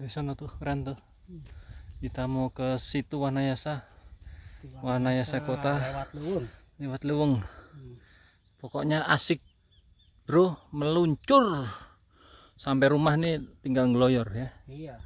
di sana tuh keren tuh kita mau ke situ Wanayasa Wanayasa kota lewat luwung, lewat luwung, hmm. pokoknya asik bro meluncur sampai rumah nih tinggal ngeloyor ya iya